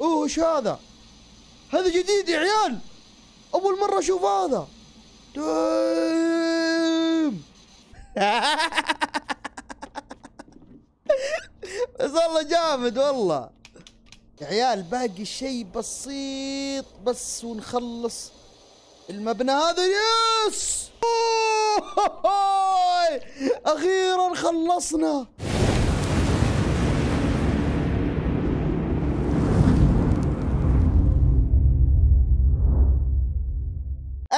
اوه وش هذا؟ هذا جديد يا عيال اول مره اشوف هذا تايم بس والله جامد والله يا عيال باقي شيء بسيط بس ونخلص المبنى هذا يس اخيرا خلصنا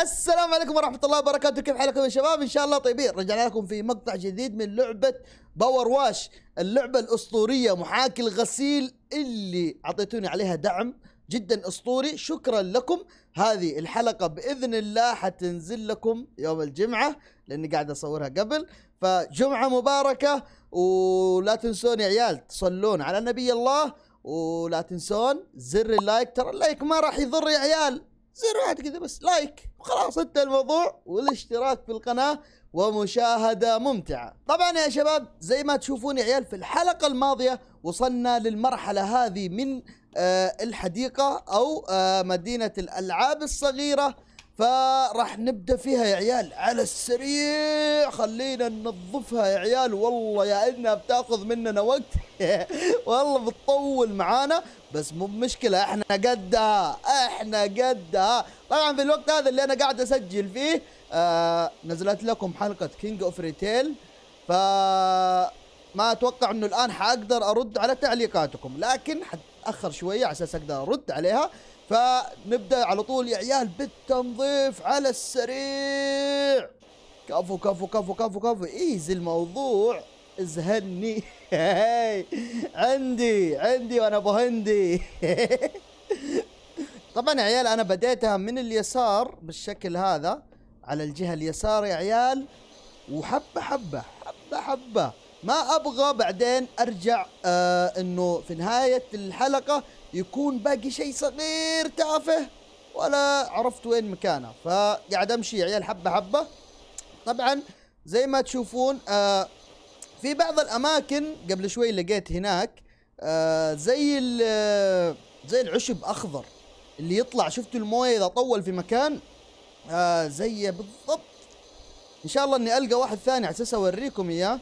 السلام عليكم ورحمة الله وبركاته كيف حالكم يا شباب إن شاء الله طيبين رجعنا لكم في مقطع جديد من لعبة باور واش اللعبة الأسطورية محاكي الغسيل اللي أعطيتوني عليها دعم جدا أسطوري شكرا لكم هذه الحلقة بإذن الله حتنزل لكم يوم الجمعة لأني قاعد أصورها قبل فجمعة مباركة ولا تنسون يا عيال تصلون على نبي الله ولا تنسون زر اللايك ترى اللايك ما راح يضر يا عيال زر واحد كذا بس لايك وخلاص انتهى الموضوع والاشتراك في القناه ومشاهدة ممتعة طبعا يا شباب زي ما تشوفون يا عيال في الحلقة الماضية وصلنا للمرحلة هذه من آه، الحديقة أو آه، مدينة الألعاب الصغيرة فراح نبدا فيها يا عيال على السريع خلينا ننظفها يا عيال والله يا انها بتاخذ مننا وقت والله بتطول معانا بس مو مشكلة احنا قدها احنا قدها طبعا في الوقت هذا اللي انا قاعد اسجل فيه آه نزلت لكم حلقة كينج اوف ريتيل ف ما اتوقع انه الان حاقدر ارد على تعليقاتكم لكن حتاخر شوية على اساس اقدر ارد عليها فنبدا على طول يا عيال بالتنظيف على السريع كفو كفو كفو كفو كفو ايز الموضوع ازهني عندي عندي وانا ابو هندي طبعا يا عيال انا بديتها من اليسار بالشكل هذا على الجهه اليسار يا عيال وحبه حبه حبه حبه ما ابغى بعدين ارجع آه انه في نهايه الحلقه يكون باقي شيء صغير تافه ولا عرفت وين مكانه فقاعد امشي عيال حبه حبه طبعا زي ما تشوفون آه في بعض الاماكن قبل شوي لقيت هناك آه زي آه، زي العشب اخضر اللي يطلع شفتوا المويه اذا طول في مكان آه زي بالضبط ان شاء الله اني القى واحد ثاني على اساس اوريكم اياه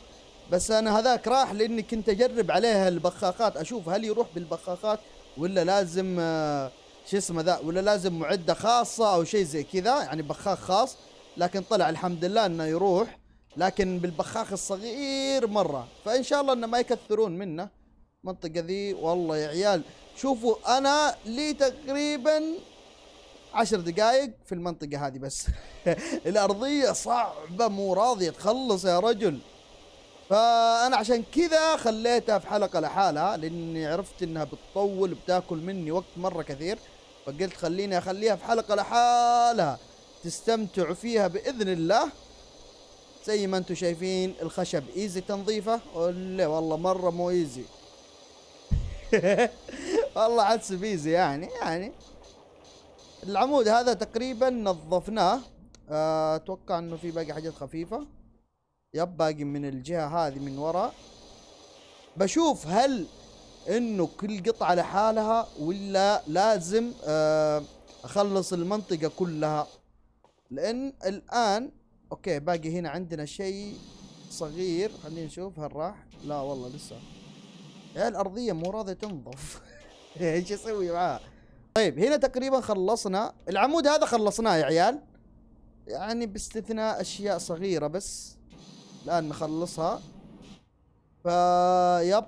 بس انا هذاك راح لاني كنت اجرب عليها البخاخات اشوف هل يروح بالبخاخات ولا لازم آه، شو اسمه ذا ولا لازم معده خاصه او شيء زي كذا يعني بخاخ خاص لكن طلع الحمد لله انه يروح لكن بالبخاخ الصغير مره فان شاء الله انه ما يكثرون منه المنطقه ذي والله يا عيال شوفوا انا لي تقريبا عشر دقائق في المنطقه هذه بس الارضيه صعبه مو راضيه تخلص يا رجل فانا عشان كذا خليتها في حلقه لحالها لاني عرفت انها بتطول بتاكل مني وقت مره كثير فقلت خليني اخليها في حلقه لحالها تستمتعوا فيها باذن الله زي ما انتم شايفين الخشب ايزي تنظيفه ولا والله مره مو ايزي والله عدس ايزي يعني يعني العمود هذا تقريبا نظفناه آه، اتوقع انه في باقي حاجات خفيفه يب باقي من الجهة هذه من ورا بشوف هل انه كل قطعة لحالها ولا لازم آه، اخلص المنطقة كلها لان الان اوكي باقي هنا عندنا شيء صغير خلينا نشوف هل راح لا والله لسه يا الارضية مو راضية تنظف ايش اسوي معاها طيب هنا تقريبا خلصنا العمود هذا خلصناه يا عيال يعني باستثناء اشياء صغيرة بس الان نخلصها فيب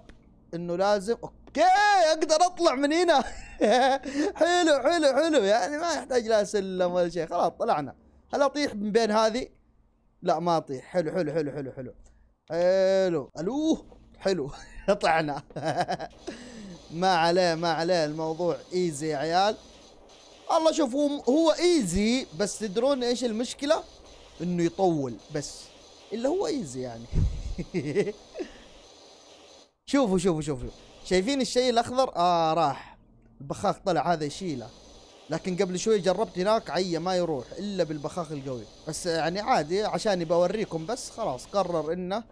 انه لازم اوكي اقدر اطلع من هنا حلو حلو حلو يعني ما يحتاج لا سلم ولا شيء خلاص طلعنا هل اطيح من بين هذه لا ما اطيح حلو حلو حلو حلو حلو حلو الو حلو طلعنا ما عليه ما عليه الموضوع ايزي يا عيال الله شوف هو ايزي بس تدرون ايش المشكله انه يطول بس الا هو ايزي يعني شوفوا شوفوا شوفوا شايفين الشيء الاخضر اه راح البخاخ طلع هذا يشيله لكن قبل شوي جربت هناك عي ما يروح الا بالبخاخ القوي بس يعني عادي عشان بوريكم بس خلاص قرر انه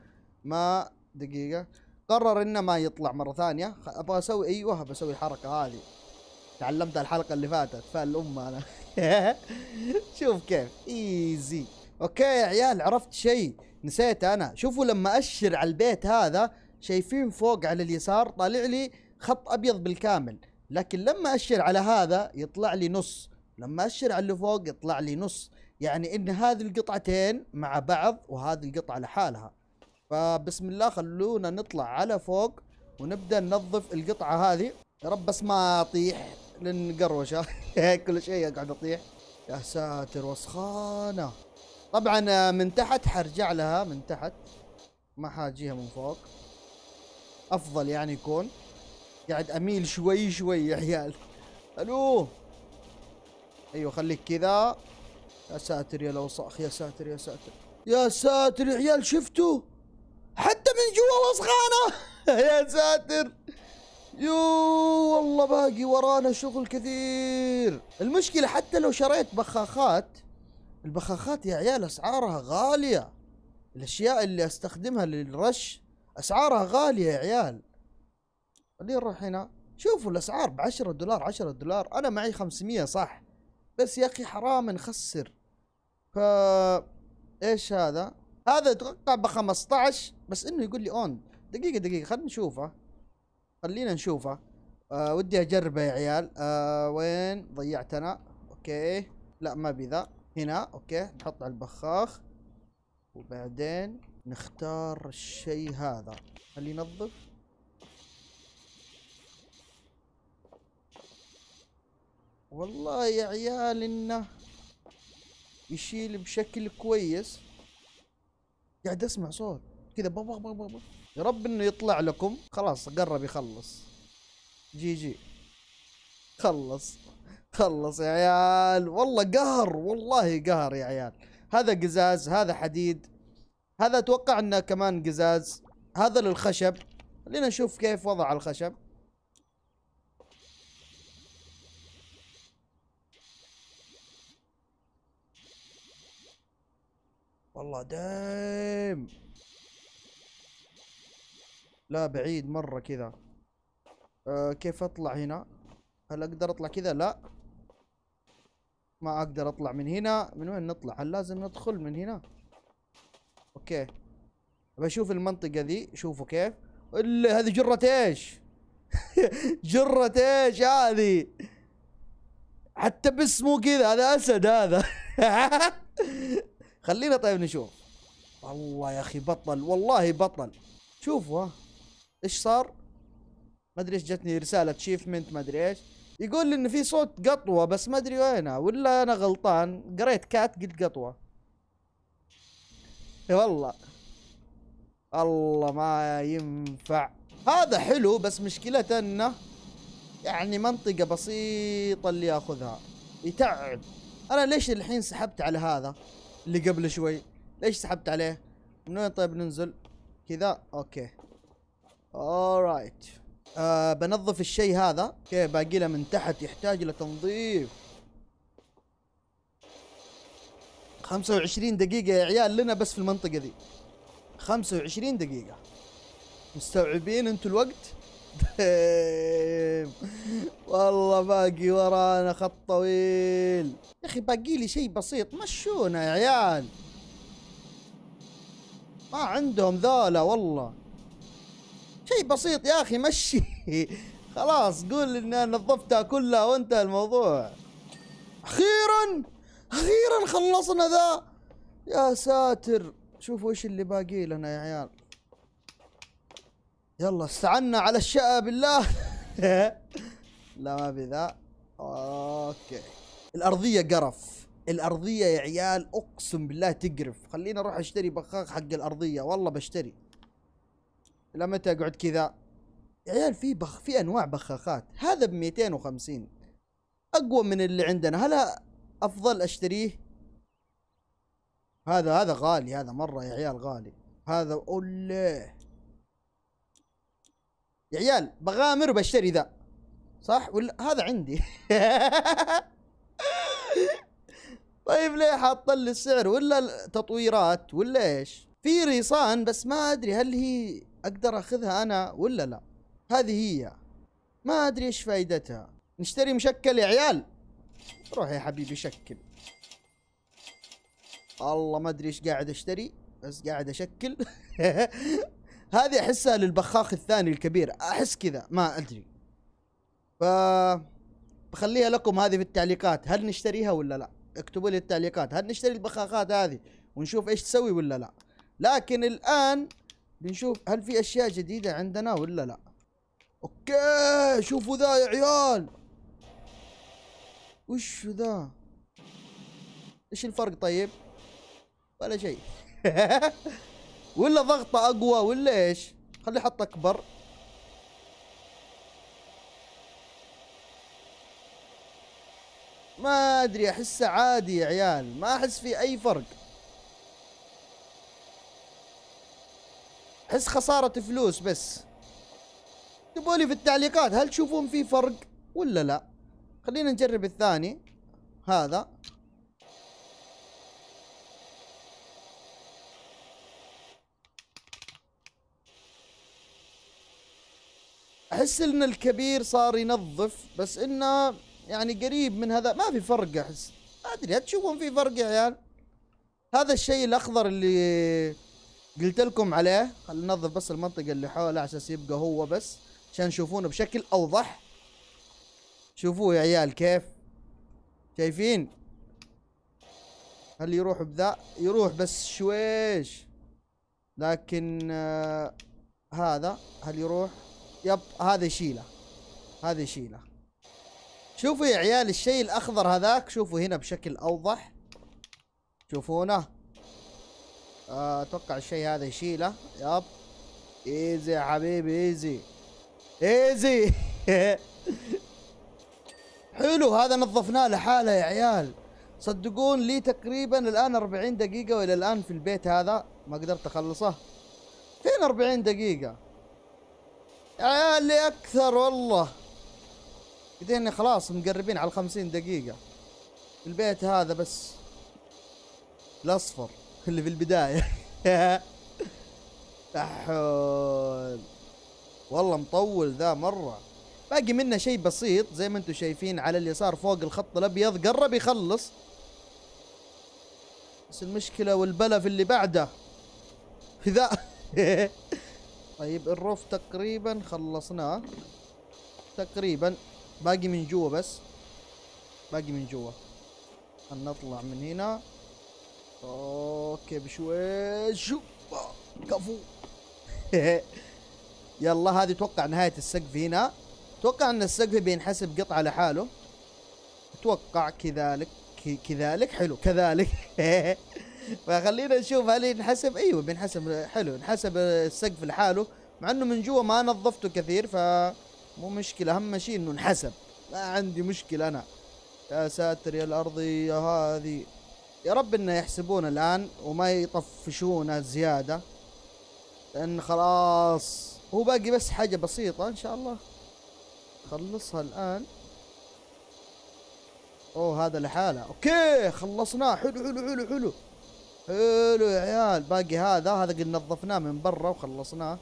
ما دقيقة قرر انه ما يطلع مرة ثانية ابغى اسوي ايوه بسوي الحركة هذه تعلمتها الحلقة اللي فاتت فالام انا شوف كيف ايزي اوكي يا عيال عرفت شيء نسيت انا شوفوا لما اشر على البيت هذا شايفين فوق على اليسار طالع لي خط ابيض بالكامل لكن لما اشر على هذا يطلع لي نص لما اشر على اللي فوق يطلع لي نص يعني ان هذه القطعتين مع بعض وهذه القطعه لحالها فبسم الله خلونا نطلع على فوق ونبدا ننظف القطعه هذه يا رب بس ما اطيح لان قروشه كل شيء اقعد اطيح يا ساتر وسخانه طبعا آه، من تحت حرجع لها من تحت ما حاجيها من فوق افضل يعني يكون قاعد اميل شوي شوي يا عيال الو ايوه خليك كذا يا ساتر يا الاوساخ يا ساتر يا ساتر يا ساتر يا عيال شفتوا حتى من جوا وسخانه يا ساتر يو والله باقي ورانا شغل كثير المشكله حتى لو شريت بخاخات البخاخات يا عيال اسعارها غالية الاشياء اللي استخدمها للرش اسعارها غالية يا عيال خلينا نروح هنا شوفوا الاسعار بعشرة دولار عشرة دولار انا معي خمسمية صح بس يا اخي حرام نخسر ف ايش هذا هذا اتوقع ب 15 بس انه يقول لي اون دقيقة دقيقة خلينا نشوفه خلينا نشوفه آه ودي اجربه يا عيال آه وين ضيعت انا اوكي لا ما بي ذا هنا اوكي نحط على البخاخ وبعدين نختار الشيء هذا خليه ينظف والله يا عيال انه يشيل بشكل كويس قاعد اسمع صوت كذا بابا بابا بابا يا رب انه يطلع لكم خلاص قرب يخلص جي جي خلص خلص يا عيال والله قهر والله قهر يا عيال هذا قزاز هذا حديد هذا اتوقع انه كمان قزاز هذا للخشب خلينا نشوف كيف وضع الخشب والله دايم لا بعيد مرة كذا أه كيف اطلع هنا هل اقدر اطلع كذا لا ما اقدر اطلع من هنا من وين نطلع هل لازم ندخل من هنا اوكي بشوف المنطقه ذي شوفوا كيف الا هذه جره ايش جره ايش هذه حتى باسمه كذا هذا اسد هذا خلينا طيب نشوف والله يا اخي بطل والله بطل شوفوا ايش صار ما ادري ايش جتني رساله تشيفمنت ما ادري ايش يقول لي ان في صوت قطوه بس ما ادري وينها ولا انا غلطان قريت كات قلت قطوه اي والله الله ما ينفع هذا حلو بس مشكلته انه يعني منطقه بسيطه اللي ياخذها يتعب انا ليش الحين سحبت على هذا اللي قبل شوي ليش سحبت عليه من وين طيب ننزل كذا اوكي alright آه بنظف الشيء هذا اوكي باقي له من تحت يحتاج لتنظيف 25 دقيقة يا عيال لنا بس في المنطقة دي 25 دقيقة مستوعبين انتوا الوقت؟ طيب. والله باقي ورانا خط طويل يا اخي باقي لي شيء بسيط مشونا يا عيال ما عندهم ذولا والله شيء بسيط يا اخي مشي خلاص قول ان نظفتها كلها وانتهى الموضوع اخيرا اخيرا خلصنا ذا يا ساتر شوفوا ايش اللي باقي لنا يا عيال يلا استعنا على الشقة بالله لا ما في ذا اوكي الارضية قرف الارضية يا عيال اقسم بالله تقرف خلينا اروح اشتري بخاخ حق الارضية والله بشتري الى متى اقعد كذا يا عيال في بخ في انواع بخاخات هذا ب 250 اقوى من اللي عندنا هل افضل اشتريه هذا هذا غالي هذا مره يا عيال غالي هذا اوله يا عيال بغامر وبشتري ذا صح ولا هذا عندي طيب ليه حاط لي السعر ولا التطويرات ولا ايش في ريصان بس ما ادري هل هي اقدر اخذها انا ولا لا هذه هي ما ادري ايش فائدتها نشتري مشكل يا عيال روح يا حبيبي شكل الله ما ادري ايش قاعد اشتري بس قاعد اشكل هذه احسها للبخاخ الثاني الكبير احس كذا ما ادري ف بخليها لكم هذه في التعليقات هل نشتريها ولا لا اكتبوا لي التعليقات هل نشتري البخاخات هذه ونشوف ايش تسوي ولا لا لكن الان بنشوف هل في اشياء جديدة عندنا ولا لا اوكي شوفوا ذا يا عيال وش ذا ايش الفرق طيب ولا شيء ولا ضغطه اقوى ولا ايش خلي حط اكبر ما ادري احسه عادي يا عيال ما احس في اي فرق حس خسارة فلوس بس اكتبوا لي في التعليقات هل تشوفون في فرق ولا لا خلينا نجرب الثاني هذا احس ان الكبير صار ينظف بس انه يعني قريب من هذا ما في فرق احس ما ادري هل تشوفون في فرق يا عيال هذا الشيء الاخضر اللي قلت لكم عليه خلينا ننظف بس المنطقة اللي حوله عشان يبقى هو بس عشان تشوفونه بشكل أوضح شوفوه يا عيال كيف شايفين هل يروح بذا يروح بس شويش لكن آه هذا هل يروح يب هذا يشيله هذا يشيله شوفوا يا عيال الشيء الأخضر هذاك شوفوا هنا بشكل أوضح شوفونه اتوقع الشيء هذا يشيله ياب ايزي يا حبيبي ايزي ايزي حلو هذا نظفناه لحاله يا عيال صدقون لي تقريبا الان 40 دقيقة والى الان في البيت هذا ما قدرت اخلصه فين 40 دقيقة يا عيال لي اكثر والله قديني خلاص مقربين على 50 دقيقة في البيت هذا بس الاصفر اللي في البداية تحول والله مطول ذا مرة باقي منا شيء بسيط زي ما انتم شايفين على اليسار فوق الخط الأبيض قرب يخلص بس المشكلة والبلا في اللي بعده ذا طيب الروف تقريبا خلصناه تقريبا باقي من جوا بس باقي من جوا خلنا نطلع من هنا اوكي بشويش كفو يلا هذه اتوقع نهايه السقف هنا اتوقع ان السقف بينحسب قطعه لحاله اتوقع كذلك كذلك حلو كذلك فخلينا نشوف هل ينحسب ايوه بينحسب حلو انحسب السقف لحاله مع انه من جوا ما نظفته كثير فمو مشكله اهم شيء انه انحسب ما عندي مشكله انا يا ساتر يا الارضيه هذه يا رب انه يحسبون الان وما يطفشونه زيادة لان خلاص هو باقي بس حاجة بسيطة ان شاء الله خلصها الان اوه هذا لحاله اوكي خلصناه حلو حلو حلو حلو حلو يا عيال باقي هذا هذا قد نظفناه من برا وخلصناه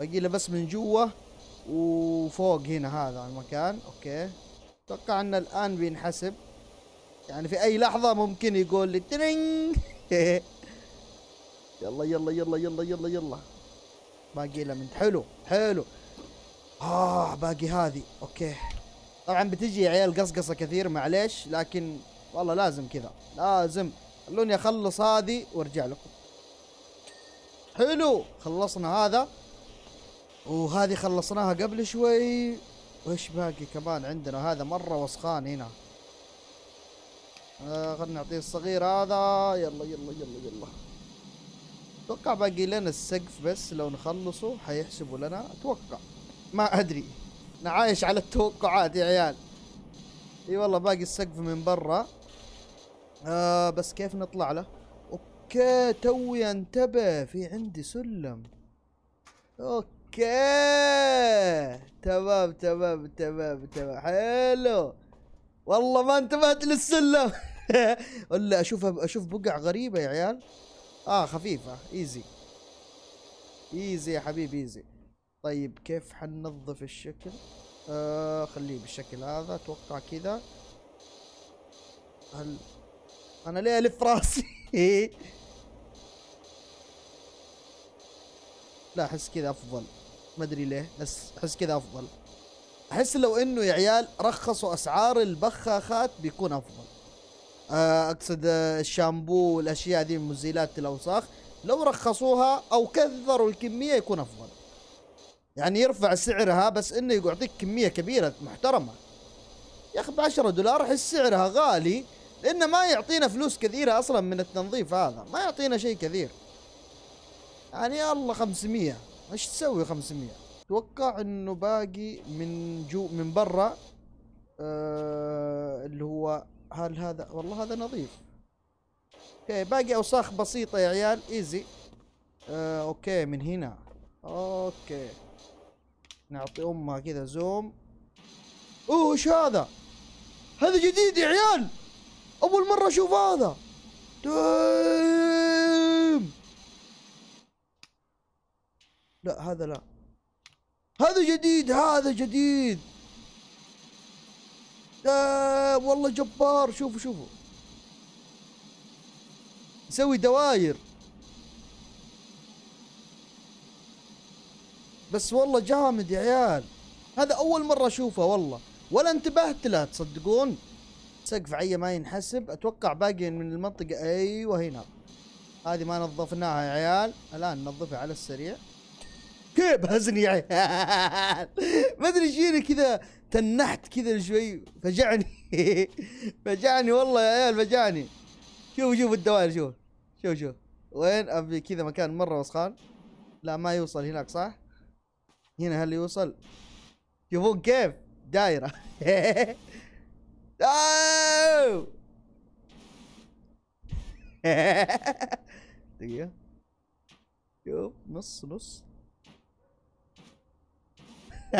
باقي له بس من جوا وفوق هنا هذا المكان اوكي اتوقع انه الان بينحسب يعني في اي لحظه ممكن يقول لي ترينج يلا يلا يلا يلا يلا يلا باقي له من حلو حلو اه باقي هذه اوكي طبعا بتجي يا عيال قصقصه كثير معليش لكن والله لازم كذا لازم خلوني اخلص هذه وارجع لكم حلو خلصنا هذا وهذه خلصناها قبل شوي وايش باقي كمان عندنا هذا مره وسخان هنا آه، خلنا نعطيه الصغير هذا يلا يلا يلا يلا اتوقع باقي لنا السقف بس لو نخلصه حيحسبوا لنا اتوقع ما ادري انا عايش على التوقعات يا عيال اي والله باقي السقف من برا آه بس كيف نطلع له اوكي توي انتبه في عندي سلم اوكي تمام تمام تمام تمام حلو والله ما انتبهت للسلم ولا اشوف اشوف بقع غريبه يا عيال اه خفيفه ايزي ايزي يا حبيبي ايزي طيب كيف حننظف الشكل آه خليه بالشكل هذا اتوقع كذا هل انا ليه الف راسي لا احس كذا افضل ما ادري ليه بس احس كذا افضل احس لو انه يا عيال رخصوا اسعار البخاخات بيكون افضل آه، اقصد الشامبو والاشياء دي مزيلات الاوساخ لو رخصوها او كثروا الكميه يكون افضل يعني يرفع سعرها بس انه يعطيك كميه كبيره محترمه يا اخي ب 10 دولار احس سعرها غالي لانه ما يعطينا فلوس كثيره اصلا من التنظيف هذا ما يعطينا شيء كثير يعني الله 500 ايش تسوي 500 اتوقع انه باقي من جو من برا آه اللي هو هل هذا والله هذا نظيف اوكي باقي اوساخ بسيطة يا عيال ايزي آه اوكي من هنا اوكي نعطي امها كذا زوم اوه ايش هذا هذا جديد يا عيال اول مرة اشوف هذا دايم لا هذا لا هذا جديد هذا جديد والله جبار شوفوا شوفوا يسوي دواير بس والله جامد يا عيال هذا اول مره اشوفه والله ولا انتبهت له تصدقون سقف عيه ما ينحسب اتوقع باقي من المنطقه ايوه هنا هذه ما نظفناها يا عيال الان ننظفها على السريع هزني يا عيال ما ادري ايش كذا تنحت كذا شوي فجعني فجعني والله يا عيال فجعني شوف شوف الدوائر شوف شوف شوف وين ابي كذا مكان مره وسخان لا ما يوصل هناك صح هنا هل يوصل شوفون كيف دايره دقيقه شوف نص نص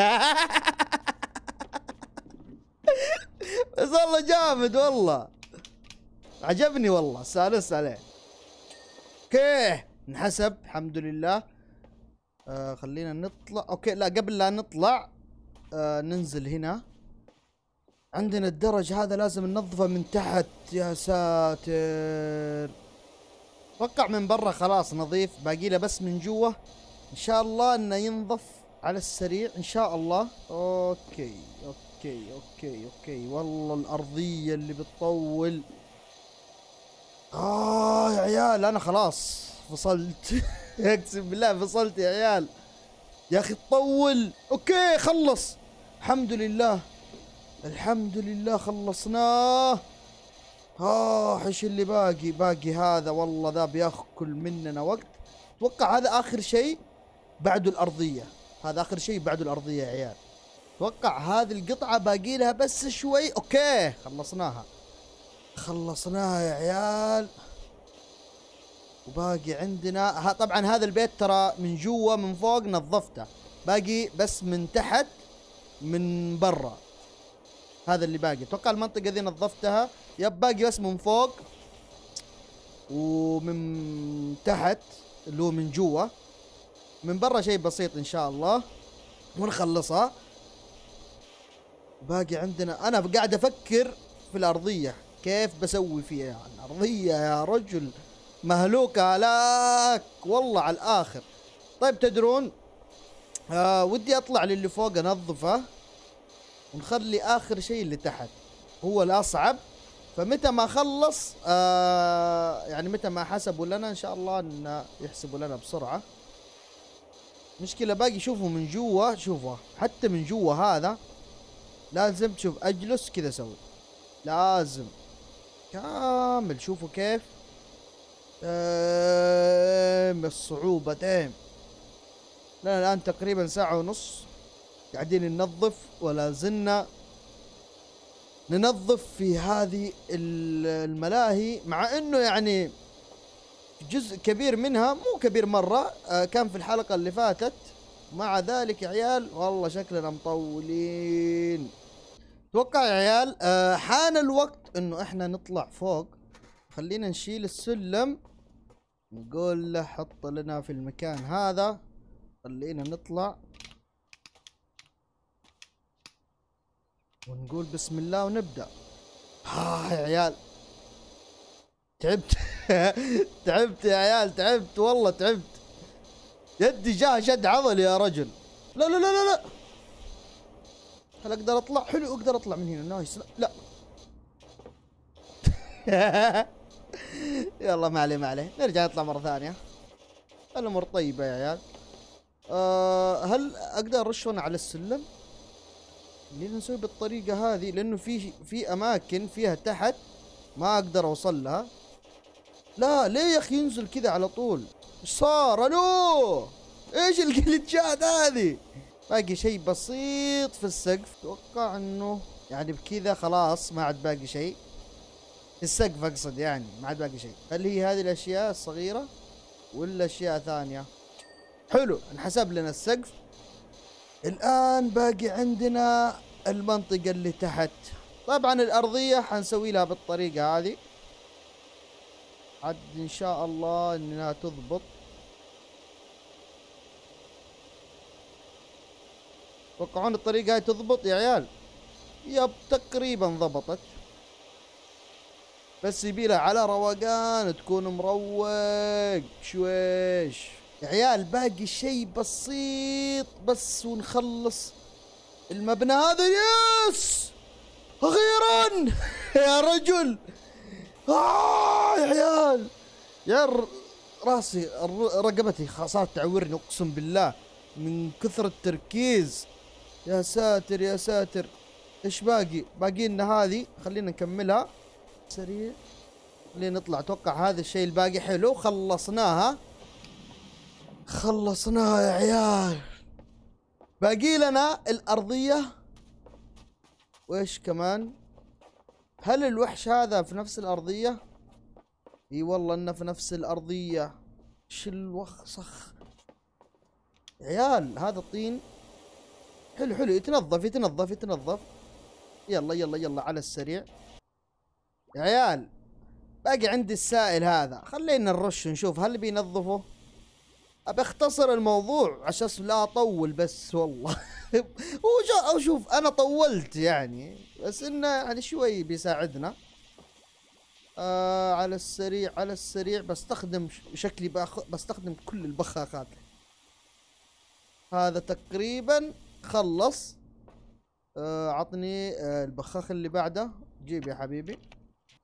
بس والله جامد والله عجبني والله سالس عليه اوكي انحسب الحمد لله آه خلينا نطلع اوكي لا قبل لا نطلع آه ننزل هنا عندنا الدرج هذا لازم ننظفه من تحت يا ساتر اتوقع من برا خلاص نظيف باقي له بس من جوا ان شاء الله انه ينظف على السريع ان شاء الله اوكي اوكي اوكي اوكي والله الارضيه اللي بتطول اه يا عيال انا خلاص فصلت اقسم بالله فصلت يا عيال يا اخي تطول اوكي خلص الحمد لله الحمد لله خلصناه اه حش اللي باقي باقي هذا والله ذا بياخذ كل مننا وقت اتوقع هذا اخر شيء بعد الارضيه هذا اخر شيء بعد الارضيه يا عيال اتوقع هذه القطعه باقي لها بس شوي اوكي خلصناها خلصناها يا عيال وباقي عندنا طبعا هذا البيت ترى من جوا من فوق نظفته باقي بس من تحت من برا هذا اللي باقي اتوقع المنطقة ذي نظفتها يب باقي بس من فوق ومن تحت اللي هو من جوا من برا شيء بسيط ان شاء الله ونخلصها باقي عندنا انا قاعد افكر في الارضيه كيف بسوي فيها الارضيه يا رجل مهلوكه هلاك والله على الاخر طيب تدرون آه ودي اطلع للي فوق انظفه ونخلي اخر شيء اللي تحت هو الاصعب فمتى ما خلص آه يعني متى ما حسبوا لنا ان شاء الله ان يحسبوا لنا بسرعه مشكلة باقي شوفوا من جوا شوفوا حتى من جوا هذا لازم تشوف اجلس كذا اسوي لازم كامل شوفوا كيف تيم الصعوبة تيم لنا الآن تقريبا ساعة ونص قاعدين ننظف ولا زلنا ننظف في هذه الملاهي مع انه يعني جزء كبير منها مو كبير مرة آه، كان في الحلقة اللي فاتت مع ذلك يا عيال والله شكلنا مطولين توقع يا عيال آه، حان الوقت انه احنا نطلع فوق خلينا نشيل السلم نقول له حط لنا في المكان هذا خلينا نطلع ونقول بسم الله ونبدأ ها يا عيال تعبت تعبت يا عيال تعبت والله تعبت يدي جاه شد عضل يا رجل لا لا لا لا لا هل اقدر اطلع حلو اقدر اطلع من هنا نايس لا لا. يلا ما عليه ما عليه نرجع نطلع مره ثانيه الامور طيبه يا عيال أه هل اقدر ارش وانا على السلم ليه نسوي بالطريقه هذه لانه في في اماكن فيها تحت ما اقدر اوصل لها لا ليه يا اخي ينزل كذا على طول ايش صار الو ايش الجلتشات هذه باقي شيء بسيط في السقف اتوقع انه يعني بكذا خلاص ما عاد باقي شيء السقف اقصد يعني ما عاد باقي شيء هل هي هذه الاشياء الصغيره ولا اشياء ثانيه حلو انحسب لنا السقف الان باقي عندنا المنطقه اللي تحت طبعا الارضيه حنسوي لها بالطريقه هذه عاد ان شاء الله انها تضبط توقعون الطريقة هاي تضبط يا عيال يب تقريبا ضبطت بس يبيلها على روقان تكون مروق شويش يا عيال باقي شيء بسيط بس ونخلص المبنى هذا يس اخيرا يا رجل آه يا عيال يا راسي رقبتي صارت تعورني اقسم بالله من كثر التركيز يا ساتر يا ساتر ايش باقي باقي لنا هذه خلينا نكملها سريع خلينا نطلع اتوقع هذا الشيء الباقي حلو خلصناها خلصناها يا عيال باقي لنا الارضيه وايش كمان هل الوحش هذا في نفس الارضيه اي والله انه في نفس الارضيه ايش الوخصخ عيال هذا الطين حلو حلو يتنظف يتنظف يتنظف يلا يلا يلا على السريع يا عيال باقي عندي السائل هذا خلينا نرش نشوف هل بينظفه ابى اختصر الموضوع عشان لا اطول بس والله هو شوف انا طولت يعني بس انه يعني شوي بيساعدنا آه على السريع على السريع بستخدم شكلي باخ... بستخدم كل البخاخات هذا تقريبا خلص آه عطني آه البخاخ اللي بعده جيب يا حبيبي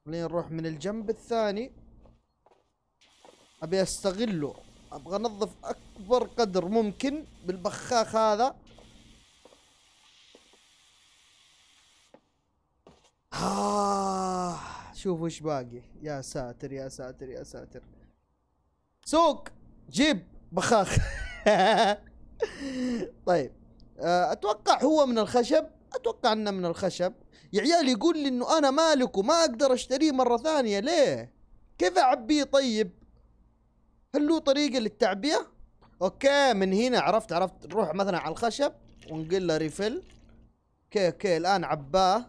خلينا نروح من الجنب الثاني ابي استغله ابغى انظف اكبر قدر ممكن بالبخاخ هذا آه شوف وش باقي يا ساتر يا ساتر يا ساتر سوق جيب بخاخ طيب آه، اتوقع هو من الخشب اتوقع انه من الخشب يا عيال يقول لي انه انا مالك وما اقدر اشتريه مره ثانيه ليه كيف اعبيه طيب هل له طريقه للتعبئه اوكي من هنا عرفت عرفت نروح مثلا على الخشب ونقول له ريفل اوكي اوكي الان عباه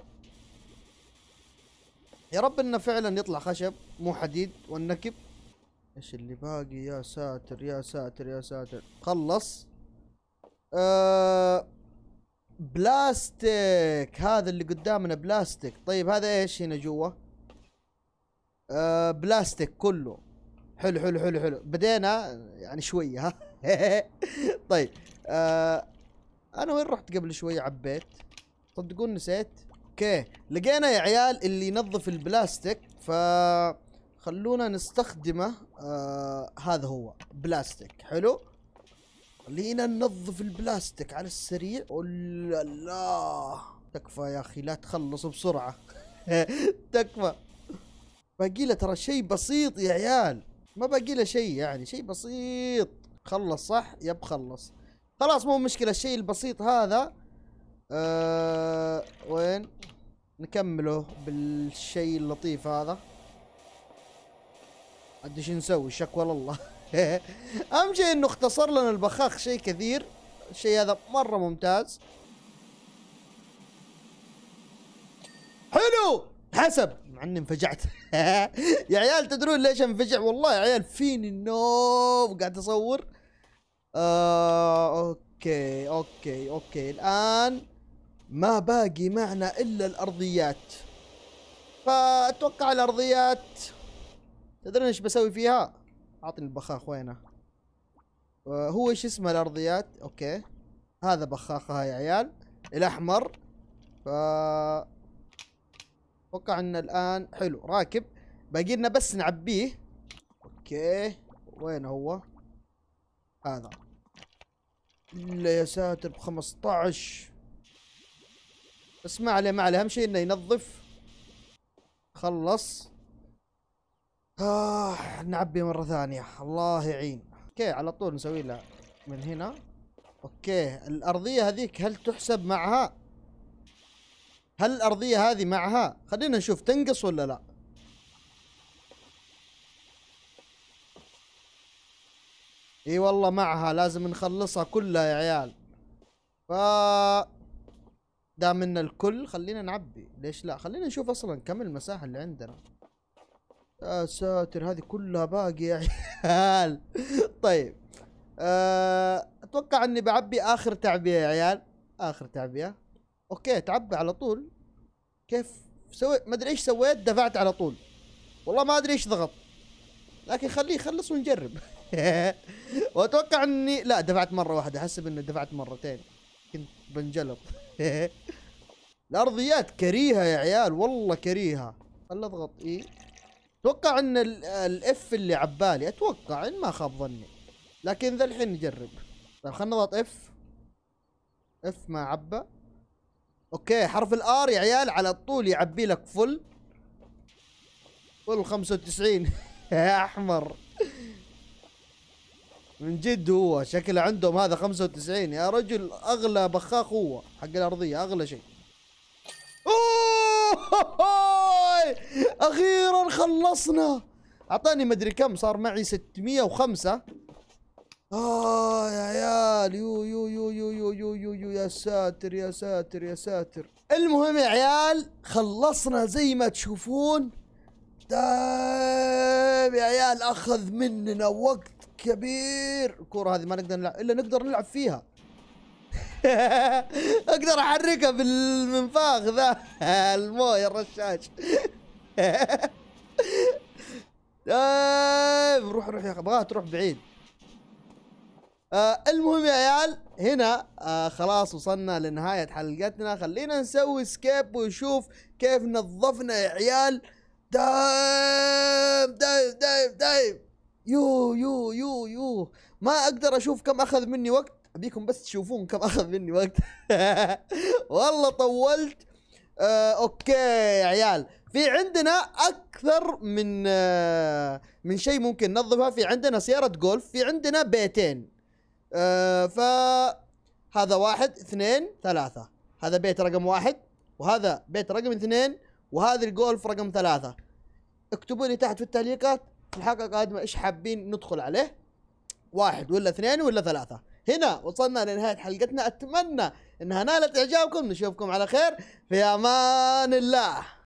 يا رب انه فعلا يطلع خشب مو حديد والنكب ايش اللي باقي يا ساتر يا ساتر يا ساتر خلص آه بلاستيك هذا اللي قدامنا بلاستيك طيب هذا ايش هنا جوا آه بلاستيك كله حلو حلو حلو حلو بدينا يعني شويه ها طيب آه انا وين رحت قبل شويه عبيت صدقون نسيت اوكي لقينا يا عيال اللي ينظف البلاستيك ف خلونا نستخدمه آه هذا هو بلاستيك حلو خلينا ننظف البلاستيك على السريع ولا لا تكفى يا اخي لا تخلص بسرعه تكفى باقي له ترى شيء بسيط يا عيال ما باقي له شيء يعني شيء بسيط خلص صح يب خلص خلاص مو مشكله الشيء البسيط هذا أه وين نكمله بالشيء اللطيف هذا عاد ايش نسوي شكوى لله اهم شيء انه اختصر لنا البخاخ شيء كثير الشيء هذا مره ممتاز حلو حسب مع اني انفجعت يا عيال تدرون ليش انفجع والله يا عيال فيني النوب قاعد اصور آه اوكي اوكي اوكي الان ما باقي معنا الا الارضيات فاتوقع الارضيات تدرون ايش بسوي فيها اعطني البخاخ وينه آه، هو ايش اسمه الارضيات اوكي هذا بخاخها يا عيال الاحمر ف اتوقع ان الان حلو راكب باقي لنا بس نعبيه اوكي وين هو هذا لا يا ساتر ب 15 بس ما عليه ما عليه اهم شيء انه ينظف خلص آه نعبي مرة ثانية الله يعين اوكي على طول نسوي له من هنا اوكي الارضية هذيك هل تحسب معها هل الأرضية هذه معها خلينا نشوف تنقص ولا لا اي والله معها لازم نخلصها كلها يا عيال فااا دام ان الكل خلينا نعبي ليش لا خلينا نشوف اصلا كم المساحة اللي عندنا يا ساتر هذه كلها باقي يا عيال طيب آه، اتوقع اني بعبي اخر تعبية يا عيال اخر تعبية اوكي تعبى على طول كيف سويت ما ادري ايش سويت دفعت على طول والله ما ادري ايش ضغط لكن خليه يخلص ونجرب واتوقع اني لا دفعت مره واحده احسب اني دفعت مرتين كنت بنجلط الارضيات كريهه يا عيال والله كريهه خل اضغط اي اتوقع ان الاف اللي عبالي اتوقع ان ما خاب ظني لكن ذا الحين نجرب طيب خلنا نضغط اف اف ما عبى اوكي حرف الار يا عيال على طول يعبي لك فل فل 95 يا احمر من جد هو شكله عندهم هذا 95 يا رجل اغلى بخاخ هو حق الارضيه اغلى شيء اخيرا خلصنا اعطاني مدري كم صار معي 605 آه يا عيال يو يو يو يو يو يو يو, يو يا ساتر يا ساتر يا ساتر المهم يا عيال خلصنا زي ما تشوفون دايم طيب يا عيال أخذ مننا وقت كبير الكرة هذه ما نقدر نلعب إلا نقدر نلعب فيها أقدر أحركها بالمنفاخ ذا الموية الرشاش دايم طيب، روح روح يا أخي أبغاها تروح بعيد آه المهم يا عيال هنا آه خلاص وصلنا لنهاية حلقتنا خلينا نسوي سكيب ونشوف كيف نظفنا يا عيال دايم دايم دايم دايم يو يو يو يو ما اقدر اشوف كم اخذ مني وقت ابيكم بس تشوفون كم اخذ مني وقت والله طولت آه اوكي يا عيال في عندنا اكثر من آه من شيء ممكن ننظفها في عندنا سياره جولف في عندنا بيتين آه، فهذا واحد اثنين ثلاثة هذا بيت رقم واحد وهذا بيت رقم اثنين وهذا الجولف رقم ثلاثة اكتبوا لي تحت في التعليقات في الحلقة القادمة ايش حابين ندخل عليه واحد ولا اثنين ولا ثلاثة هنا وصلنا لنهاية حلقتنا أتمنى أنها نالت إعجابكم نشوفكم على خير في أمان الله